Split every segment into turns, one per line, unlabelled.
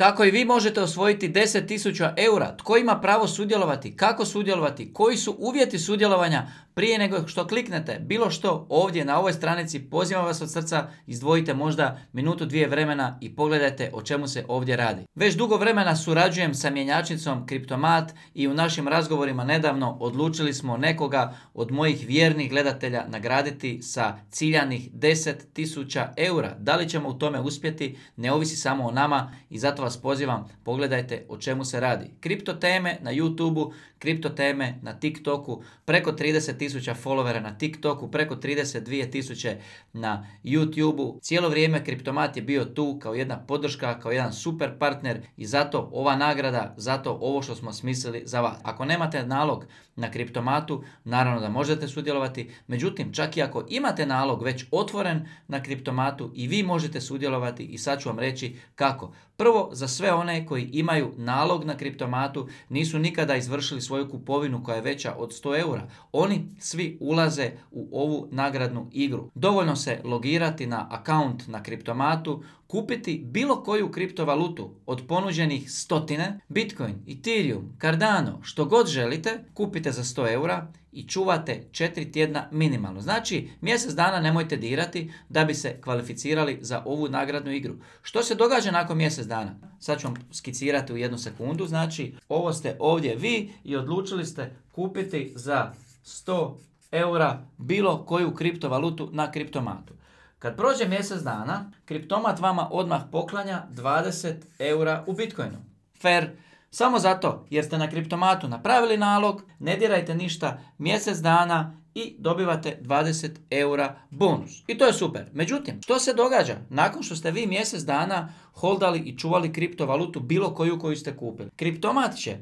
kako i vi možete osvojiti 10.000 eura, tko ima pravo sudjelovati, kako sudjelovati, koji su uvjeti sudjelovanja prije nego što kliknete bilo što ovdje na ovoj stranici, pozivam vas od srca, izdvojite možda minutu dvije vremena i pogledajte o čemu se ovdje radi. Već dugo vremena surađujem sa mjenjačnicom Kriptomat i u našim razgovorima nedavno odlučili smo nekoga od mojih vjernih gledatelja nagraditi sa ciljanih 10.000 eura. Da li ćemo u tome uspjeti, ne ovisi samo o nama i zato vas vas pozivam, pogledajte o čemu se radi. Kripto teme na YouTube-u, kripto teme na TikToku, preko 30.000 followera na TikToku, preko 32.000 na YouTubeu. Cijelo vrijeme Kriptomat je bio tu kao jedna podrška, kao jedan super partner i zato ova nagrada, zato ovo što smo smislili za vas. Ako nemate nalog na Kriptomatu, naravno da možete sudjelovati, međutim čak i ako imate nalog već otvoren na Kriptomatu i vi možete sudjelovati i sad ću vam reći kako. Prvo, za sve one koji imaju nalog na kriptomatu, nisu nikada izvršili svoju kupovinu koja je veća od 100 eura. Oni svi ulaze u ovu nagradnu igru. Dovoljno se logirati na akaunt na kriptomatu, kupiti bilo koju kriptovalutu od ponuđenih stotine, Bitcoin, Ethereum, Cardano, što god želite, kupite za 100 eura i čuvate 4 tjedna minimalno. Znači, mjesec dana nemojte dirati da bi se kvalificirali za ovu nagradnu igru. Što se događa nakon mjesec dana? Sad ću vam skicirati u jednu sekundu. Znači, ovo ste ovdje vi i odlučili ste kupiti za 100 eura bilo koju kriptovalutu na kriptomatu. Kad prođe mjesec dana, kriptomat vama odmah poklanja 20 eura u Bitcoinu. Fair. Samo zato jer ste na kriptomatu napravili nalog, ne dirajte ništa mjesec dana i dobivate 20 eura bonus. I to je super. Međutim, što se događa nakon što ste vi mjesec dana holdali i čuvali kriptovalutu bilo koju koju ste kupili? Kriptomat će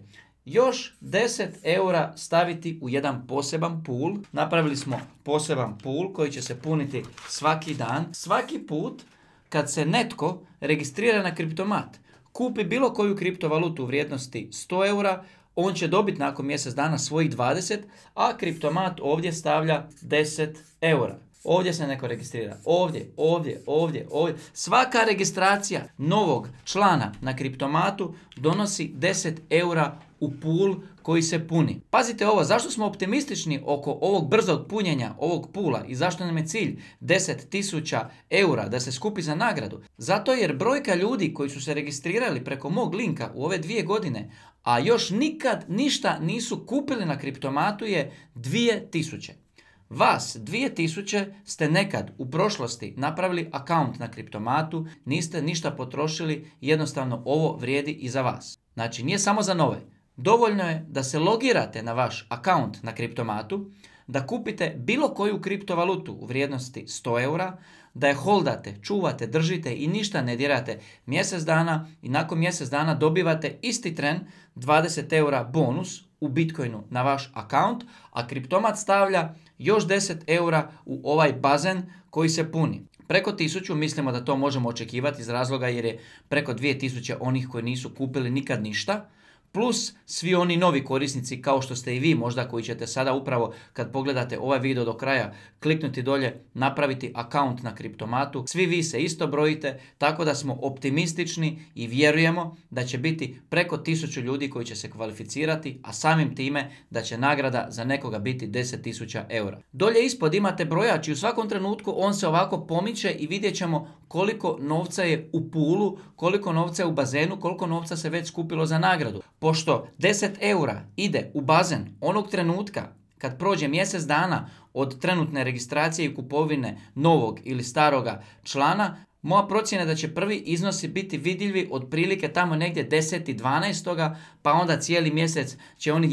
još 10 eura staviti u jedan poseban pool. Napravili smo poseban pool koji će se puniti svaki dan. Svaki put kad se netko registrira na kriptomat, kupi bilo koju kriptovalutu u vrijednosti 100 eura, on će dobiti nakon mjesec dana svojih 20, a kriptomat ovdje stavlja 10 eura. Ovdje se neko registrira. Ovdje, ovdje, ovdje, ovdje. Svaka registracija novog člana na kriptomatu donosi 10 eura u pool koji se puni. Pazite ovo, zašto smo optimistični oko ovog brzog punjenja ovog pula i zašto nam je cilj 10.000 eura da se skupi za nagradu? Zato jer brojka ljudi koji su se registrirali preko mog linka u ove dvije godine, a još nikad ništa nisu kupili na kriptomatu je 2000. Vas 2000 ste nekad u prošlosti napravili account na kriptomatu, niste ništa potrošili, jednostavno ovo vrijedi i za vas. Znači nije samo za nove. Dovoljno je da se logirate na vaš account na kriptomatu, da kupite bilo koju kriptovalutu u vrijednosti 100 eura, da je holdate, čuvate, držite i ništa ne dirate mjesec dana i nakon mjesec dana dobivate isti tren 20 eura bonus u Bitcoinu na vaš account, a kriptomat stavlja još 10 eura u ovaj bazen koji se puni. Preko 1000 mislimo da to možemo očekivati iz razloga jer je preko 2000 onih koji nisu kupili nikad ništa, plus svi oni novi korisnici kao što ste i vi možda koji ćete sada upravo kad pogledate ovaj video do kraja kliknuti dolje, napraviti account na kriptomatu. Svi vi se isto brojite, tako da smo optimistični i vjerujemo da će biti preko 1000 ljudi koji će se kvalificirati, a samim time da će nagrada za nekoga biti 10.000 eura. Dolje ispod imate brojač i u svakom trenutku on se ovako pomiče i vidjet ćemo koliko novca je u pulu, koliko novca je u bazenu, koliko novca se već skupilo za nagradu. Pošto 10 eura ide u bazen onog trenutka kad prođe mjesec dana od trenutne registracije i kupovine novog ili staroga člana, moja procjena je da će prvi iznosi biti vidljivi otprilike tamo negdje 10. 12. pa onda cijeli mjesec će oni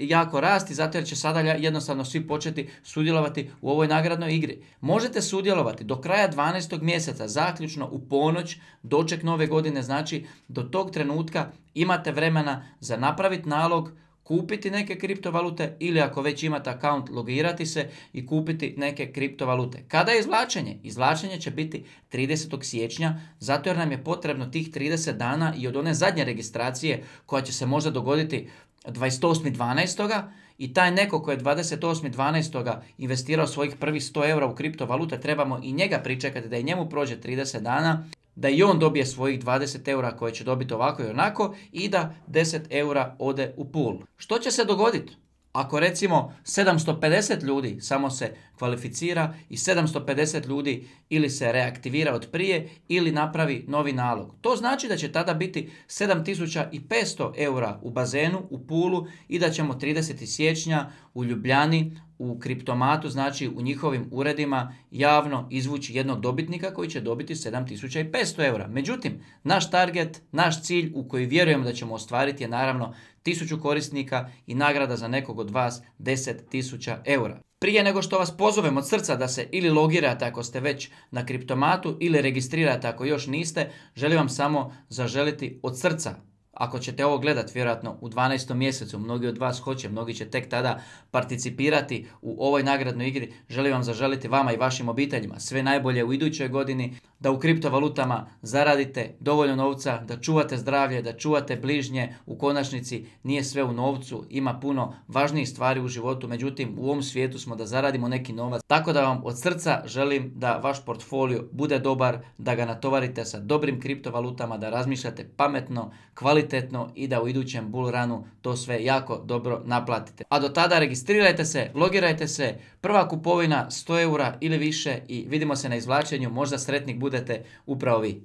jako rasti zato jer će sada jednostavno svi početi sudjelovati u ovoj nagradnoj igri. Možete sudjelovati do kraja 12. mjeseca, zaključno u ponoć, doček nove godine, znači do tog trenutka imate vremena za napraviti nalog, kupiti neke kriptovalute ili ako već imate account logirati se i kupiti neke kriptovalute. Kada je izvlačenje? Izvlačenje će biti 30. siječnja zato jer nam je potrebno tih 30 dana i od one zadnje registracije koja će se možda dogoditi 28.12. i taj neko koji je 28.12. investirao svojih prvih 100 eura u kriptovalute trebamo i njega pričekati da i njemu prođe 30 dana da i on dobije svojih 20 eura koje će dobiti ovako i onako i da 10 eura ode u pool. Što će se dogoditi? Ako recimo 750 ljudi samo se kvalificira i 750 ljudi ili se reaktivira od prije ili napravi novi nalog. To znači da će tada biti 7500 eura u bazenu, u pulu i da ćemo 30. siječnja u Ljubljani u kriptomatu, znači u njihovim uredima javno izvući jednog dobitnika koji će dobiti 7500 eura. Međutim, naš target, naš cilj u koji vjerujemo da ćemo ostvariti je naravno 1000 korisnika i nagrada za nekog od vas 10.000 eura. Prije nego što vas pozovem od srca da se ili logirate ako ste već na kriptomatu ili registrirate ako još niste, želim vam samo zaželiti od srca ako ćete ovo gledati vjerojatno u 12. mjesecu, mnogi od vas hoće, mnogi će tek tada participirati u ovoj nagradnoj igri. Želim vam zaželiti vama i vašim obiteljima sve najbolje u idućoj godini da u kriptovalutama zaradite dovoljno novca, da čuvate zdravlje, da čuvate bližnje, u konačnici nije sve u novcu, ima puno važnijih stvari u životu, međutim u ovom svijetu smo da zaradimo neki novac. Tako da vam od srca želim da vaš portfolio bude dobar, da ga natovarite sa dobrim kriptovalutama, da razmišljate pametno, kvalitetno i da u idućem bull runu to sve jako dobro naplatite. A do tada registrirajte se, logirajte se, prva kupovina 100 eura ili više i vidimo se na izvlačenju, možda sretnik bude budete upravo vi.